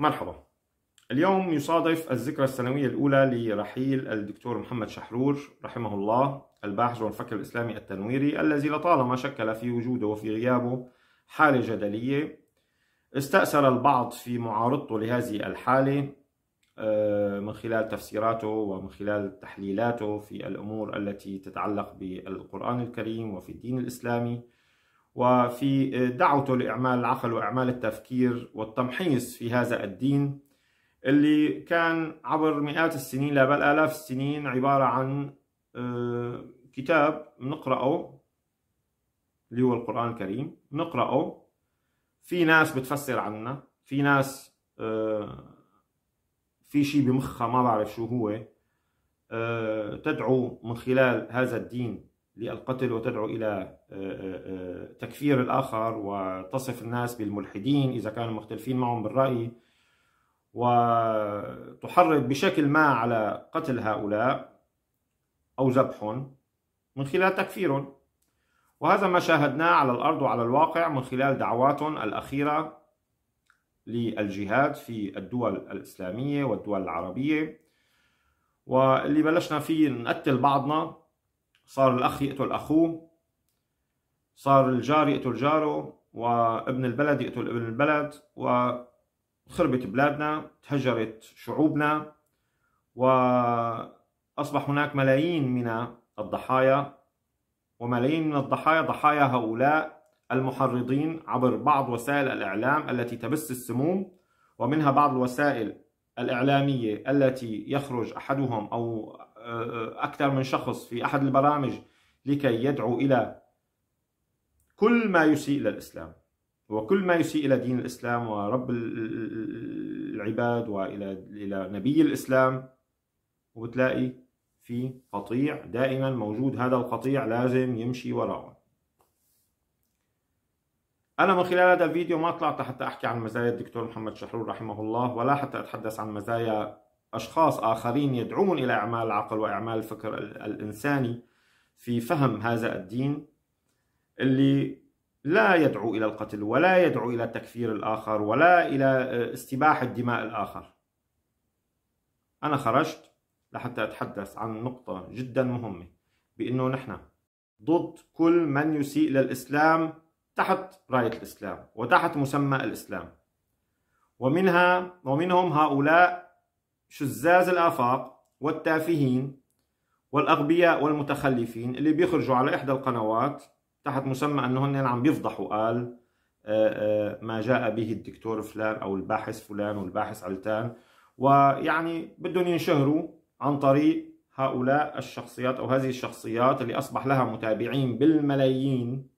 مرحبا اليوم يصادف الذكرى السنوية الأولى لرحيل الدكتور محمد شحرور رحمه الله الباحث والفكر الإسلامي التنويري الذي لطالما شكل في وجوده وفي غيابه حالة جدلية استأثر البعض في معارضته لهذه الحالة آه، من خلال تفسيراته ومن خلال تحليلاته في الأمور التي تتعلق بالقرآن الكريم وفي الدين الإسلامي وفي آه، دعوته لإعمال العقل وإعمال التفكير والتمحيص في هذا الدين اللي كان عبر مئات السنين لا بل آلاف السنين عبارة عن آه، كتاب نقرأه اللي هو القرآن الكريم نقرأه في ناس بتفسر عنا في ناس آه، في شيء بمخها ما بعرف شو هو تدعو من خلال هذا الدين للقتل وتدعو إلى آه، آه، آه، تكفير الآخر وتصف الناس بالملحدين إذا كانوا مختلفين معهم بالرأي وتحرض بشكل ما على قتل هؤلاء أو ذبحهم من خلال تكفيرهم وهذا ما شاهدناه على الأرض وعلى الواقع من خلال دعواتهم الأخيرة للجهاد في الدول الإسلامية والدول العربية واللي بلشنا فيه نقتل بعضنا صار الأخ يقتل أخوه صار الجار يقتل جاره وابن البلد يقتل ابن البلد وخربت بلادنا تهجرت شعوبنا وأصبح هناك ملايين من الضحايا وملايين من الضحايا ضحايا هؤلاء المحرضين عبر بعض وسائل الإعلام التي تبث السموم ومنها بعض الوسائل الإعلامية التي يخرج أحدهم أو أكثر من شخص في أحد البرامج لكي يدعو إلى كل ما يسيء إلى الإسلام وكل ما يسيء إلى دين الإسلام ورب العباد وإلى إلى نبي الإسلام وبتلاقي في قطيع دائما موجود هذا القطيع لازم يمشي وراءه أنا من خلال هذا الفيديو ما طلعت حتى أحكي عن مزايا الدكتور محمد شحرور رحمه الله ولا حتى أتحدث عن مزايا أشخاص آخرين يدعون إلى إعمال العقل وإعمال الفكر الإنساني في فهم هذا الدين اللي لا يدعو إلى القتل ولا يدعو إلى تكفير الآخر ولا إلى آه، استباحة دماء الآخر أنا خرجت لحتى أتحدث عن نقطة جدا مهمة بأنه نحن ضد كل من يسيء للإسلام تحت راية الإسلام وتحت مسمى الإسلام ومنها ومنهم هؤلاء شزاز الآفاق والتافهين والأغبياء والمتخلفين اللي بيخرجوا على إحدى القنوات تحت مسمى أنهم عم بيفضحوا قال آه، آه، ما جاء به الدكتور فلان أو الباحث فلان والباحث علتان ويعني بدهم ينشهروا عن طريق هؤلاء الشخصيات أو هذه الشخصيات اللي أصبح لها متابعين بالملايين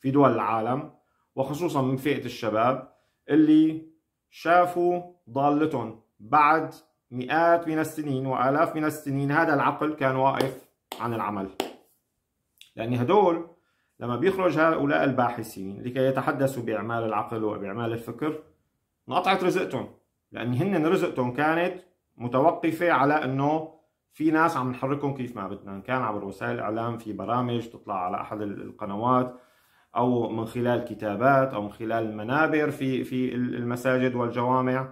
في دول العالم وخصوصا من فئة الشباب اللي شافوا ضالتهم بعد مئات من السنين وآلاف من السنين هذا العقل كان واقف عن العمل لأن هدول لما بيخرج هؤلاء الباحثين لكي يتحدثوا بأعمال العقل وبأعمال الفكر انقطعت رزقتهم لأن هن رزقتهم كانت متوقفة على أنه في ناس عم نحركهم كيف ما بدنا إن كان عبر وسائل الإعلام في برامج تطلع على أحد القنوات أو من خلال كتابات أو من خلال المنابر في في المساجد والجوامع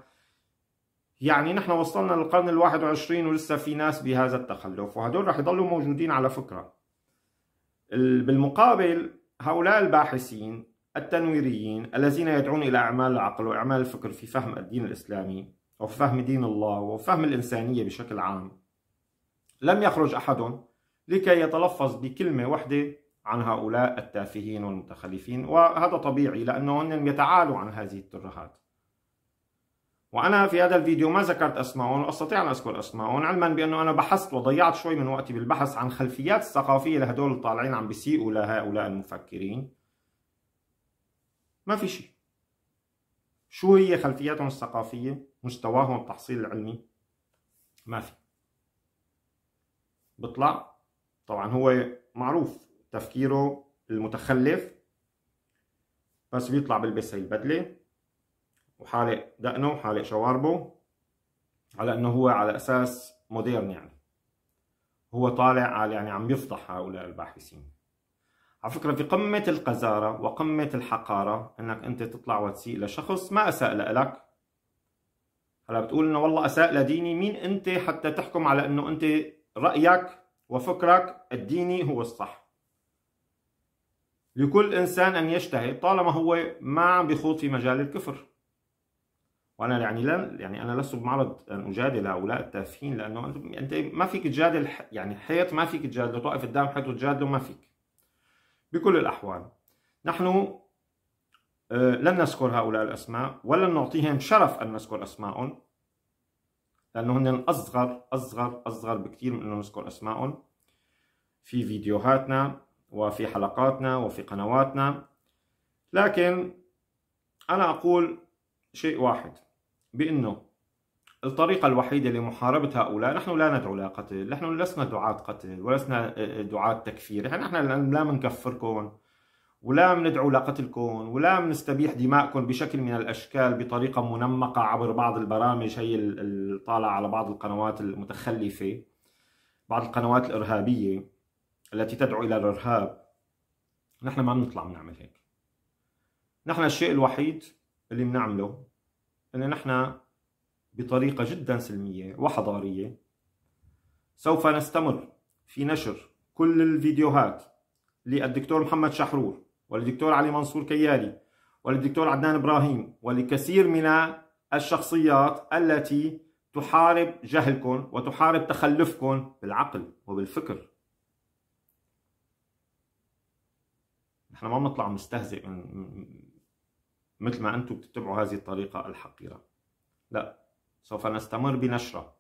يعني نحن وصلنا للقرن الواحد وعشرين ولسه في ناس بهذا التخلف وهدول رح يضلوا موجودين على فكرة بالمقابل هؤلاء الباحثين التنويريين الذين يدعون إلى أعمال العقل وإعمال الفكر في فهم الدين الإسلامي أو فهم دين الله وفهم الإنسانية بشكل عام لم يخرج أحد لكي يتلفظ بكلمة واحدة عن هؤلاء التافهين والمتخلفين وهذا طبيعي لأنهم يتعالوا عن هذه الترهات وانا في هذا الفيديو ما ذكرت اسمائهم واستطيع ان اذكر اسمائهم علما بانه انا بحثت وضيعت شوي من وقتي بالبحث عن خلفيات الثقافيه لهدول الطالعين عم بيسيئوا لهؤلاء المفكرين ما في شيء شو هي خلفياتهم الثقافيه مستواهم التحصيل العلمي ما في بطلع طبعا هو معروف تفكيره المتخلف بس بيطلع بلبس هي البدله وحالق دقنه وحالق شواربه على انه هو على اساس موديرن يعني هو طالع على يعني عم يفضح هؤلاء الباحثين على فكره في قمه القذاره وقمه الحقاره انك انت تطلع وتسيء لشخص ما اساء لك هلا بتقول انه والله اساء لديني مين انت حتى تحكم على انه انت رايك وفكرك الديني هو الصح لكل انسان ان يجتهد طالما هو ما عم بيخوض في مجال الكفر وانا يعني لا يعني انا لست بمعرض ان اجادل هؤلاء التافهين لانه انت ما فيك تجادل يعني حيط ما فيك تجادله توقف قدام حيط وتجادله ما فيك بكل الاحوال نحن آه، لن نذكر هؤلاء الاسماء ولن نعطيهم شرف ان نذكر اسماءهم لانه هن اصغر اصغر اصغر بكثير من انه نذكر اسماءهم في فيديوهاتنا وفي حلقاتنا وفي قنواتنا لكن انا اقول شيء واحد بأنه الطريقة الوحيدة لمحاربة هؤلاء نحن لا ندعو إلى قتل نحن لسنا دعاة قتل ولسنا آه، آه، دعاة تكفير نحن لا منكفركم ولا مندعو لقتلكم ولا منستبيح دماءكم بشكل من الأشكال بطريقة منمقة عبر بعض البرامج هي الطالعة على بعض القنوات المتخلفة بعض القنوات الإرهابية التي تدعو إلى الإرهاب نحن ما بنطلع بنعمل هيك نحن الشيء الوحيد اللي بنعمله أن نحن بطريقة جدا سلمية وحضارية سوف نستمر في نشر كل الفيديوهات للدكتور محمد شحرور وللدكتور علي منصور كيالي وللدكتور عدنان إبراهيم ولكثير من الشخصيات التي تحارب جهلكم وتحارب تخلفكم بالعقل وبالفكر نحن ما بنطلع مستهزئ من مثل ما أنتم بتتبعوا هذه الطريقة الحقيرة لا سوف نستمر بنشره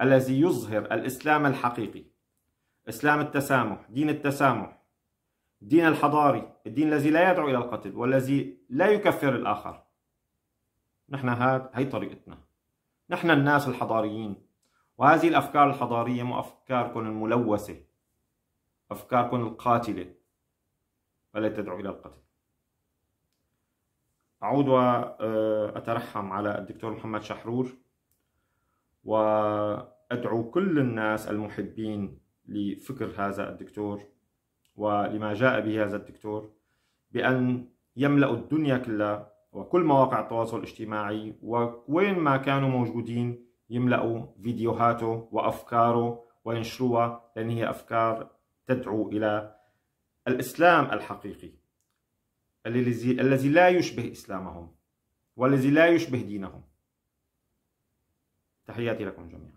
الذي يظهر الإسلام الحقيقي إسلام التسامح دين التسامح الدين الحضاري الدين الذي لا يدعو إلى القتل والذي لا يكفر الآخر نحن هذا هي طريقتنا نحن الناس الحضاريين وهذه الأفكار الحضارية مو أفكاركم الملوثة أفكاركم القاتلة فلا تدعو إلى القتل أعود وأترحم على الدكتور محمد شحرور وأدعو كل الناس المحبين لفكر هذا الدكتور ولما جاء به هذا الدكتور بأن يملأوا الدنيا كلها وكل مواقع التواصل الاجتماعي ووين ما كانوا موجودين يملأوا فيديوهاته وأفكاره وينشروها لأن هي أفكار تدعو إلى الإسلام الحقيقي الذي لا يشبه إسلامهم والذي لا يشبه دينهم تحياتي لكم جميعا